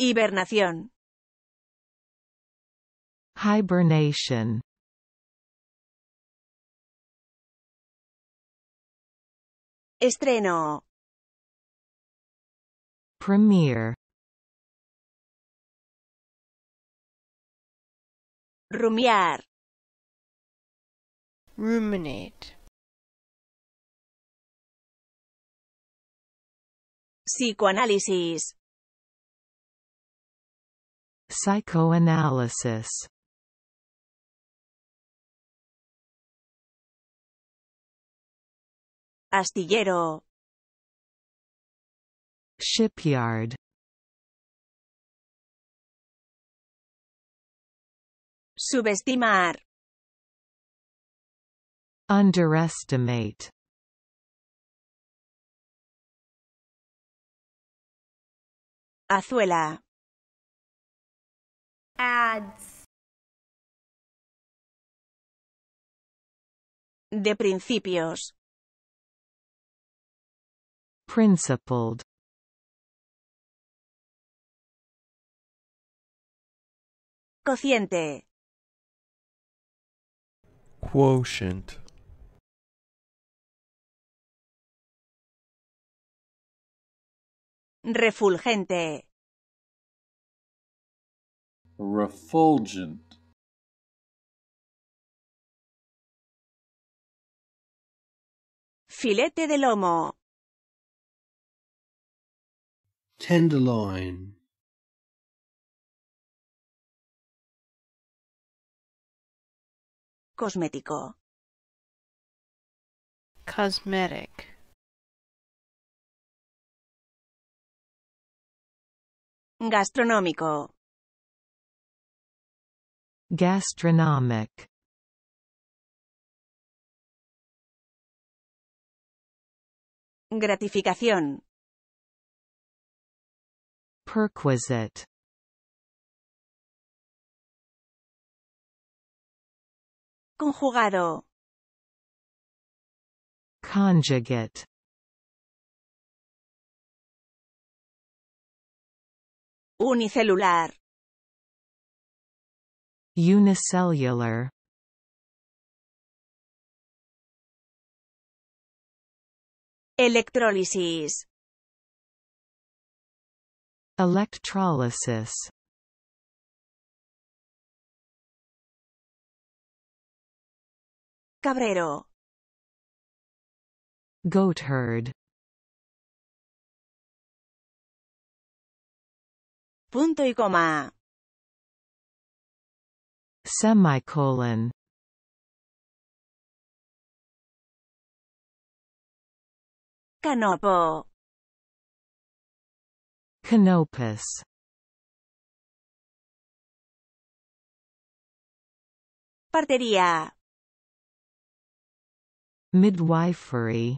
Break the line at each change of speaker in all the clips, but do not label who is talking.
Hibernación. Hibernation. Estreno. Premiere. Rumiar. Ruminate. Psicoanálisis. Psychoanalysis Astillero Shipyard Subestimar Underestimate Azuela ads. De principios. Principled. Cociente. Quotient. Refulgente. refulgent filete de lomo tenderloin cosmético cosmetic gastronómico Gastronomic Gratificación. Perquisite. Conjugado. Conjugate. Unicelular. Unicellular Electrolysis Electrolysis Cabrero Goat herd. Punto y coma Semicolon Canopo Canopus Partería Midwifery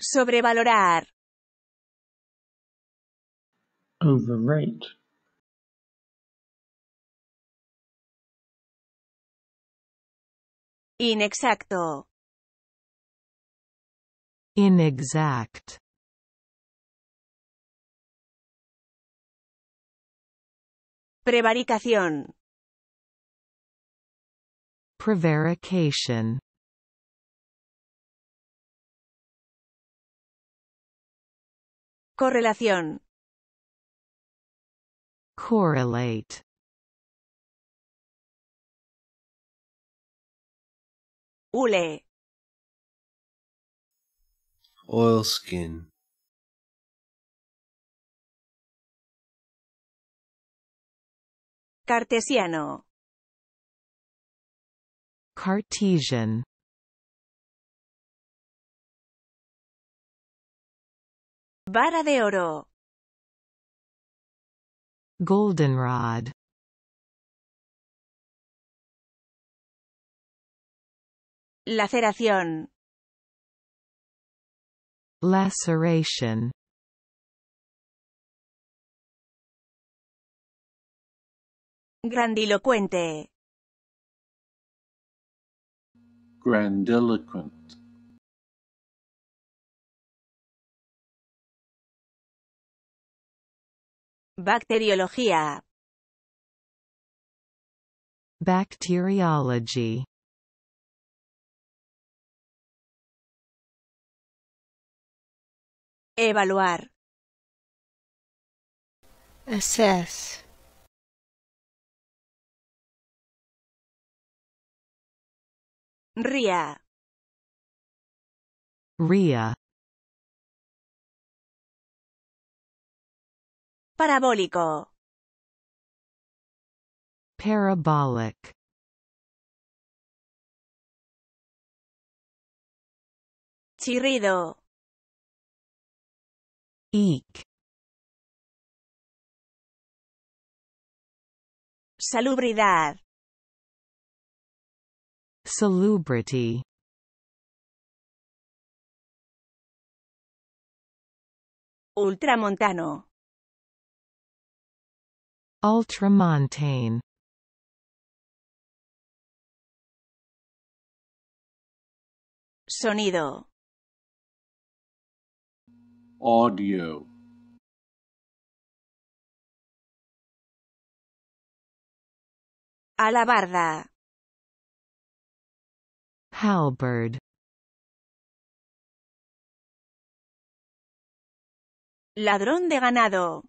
Sobrevalorar overrate Inexacto. Inexact. Prevaricación. Prevarication. Correlación. Correlate Ule skin. Cartesiano Cartesian Vara de oro Goldenrod Laceración. Laceration. Grandilocuente. Grandiloquent. Bacteriología Bacteriology Evaluar Assess RIA RIA Parabólico. Parabolic. Chirrido. Eek. Salubridad. Salubrity. Ultramontano. Ultramontane Sonido Audio Alabarda Halberd Ladrón de ganado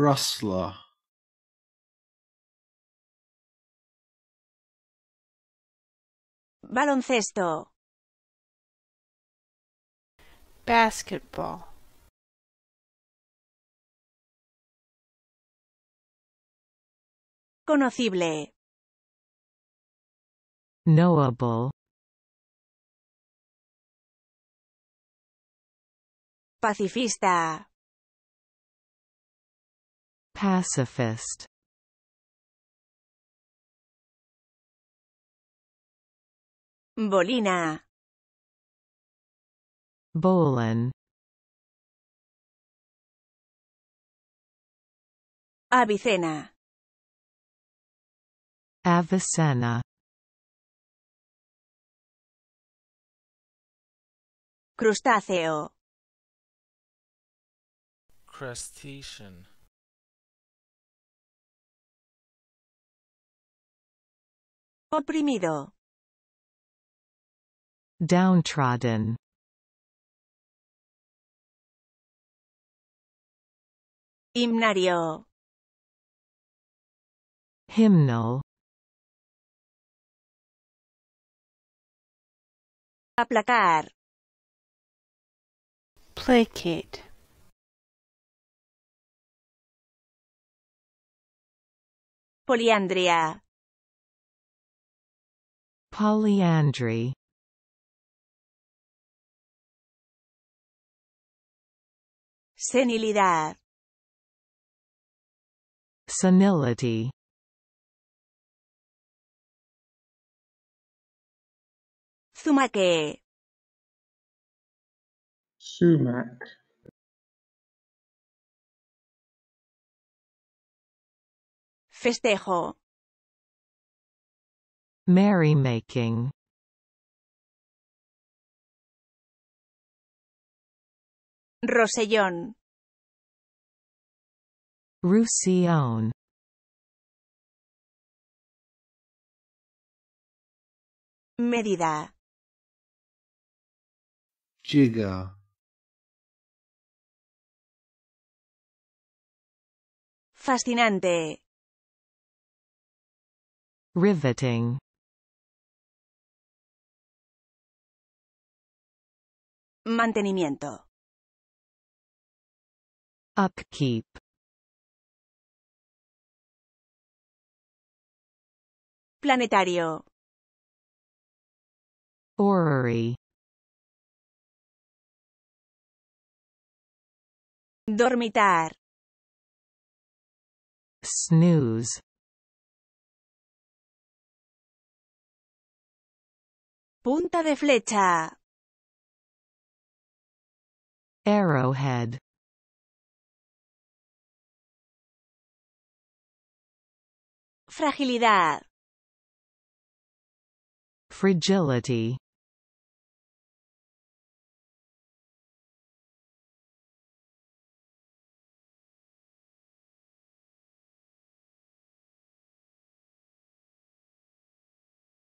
Rustler baloncesto basketball conocible knowable pacifista Pacifist Bolina Bolin Avicena Avicenna Crustáceo Crustacean oprimido downtrodden himnario hymnal aplacar placate poliandria Polyandry Senilidad Senility Zumaque Sumac Festejo Merrymaking Rosellón Roussillon Medida. Giga Fascinante Riveting Mantenimiento. Upkeep. Planetario. Orrery. Dormitar. Snooze. Punta de flecha. Arrowhead Fragilidad Fragility